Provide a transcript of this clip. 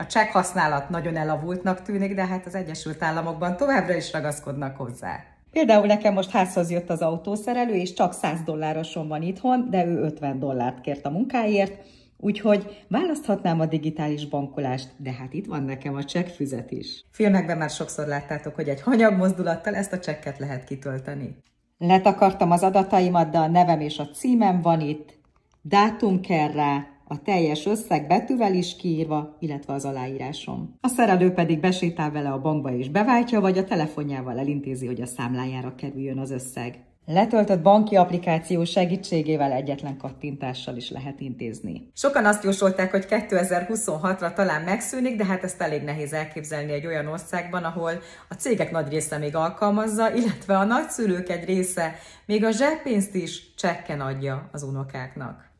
A csekk használat nagyon elavultnak tűnik, de hát az Egyesült Államokban továbbra is ragaszkodnak hozzá. Például nekem most házhoz jött az autószerelő, és csak 100 dollároson van itthon, de ő 50 dollárt kért a munkáért, Úgyhogy választhatnám a digitális bankolást, de hát itt van nekem a csekkfüzet is. Filmekben már sokszor láttátok, hogy egy hanyag mozdulattal ezt a csekket lehet kitölteni. Letakartam az adataimat, de a nevem és a címem van itt, dátum kell rá, a teljes összeg betűvel is kiírva, illetve az aláírásom. A szerelő pedig besétál vele a bankba és beváltja, vagy a telefonjával elintézi, hogy a számlájára kerüljön az összeg. Letöltött banki applikáció segítségével egyetlen kattintással is lehet intézni. Sokan azt jósolták, hogy 2026-ra talán megszűnik, de hát ezt elég nehéz elképzelni egy olyan országban, ahol a cégek nagy része még alkalmazza, illetve a nagyszülők egy része még a zsebpénzt is csekken adja az unokáknak.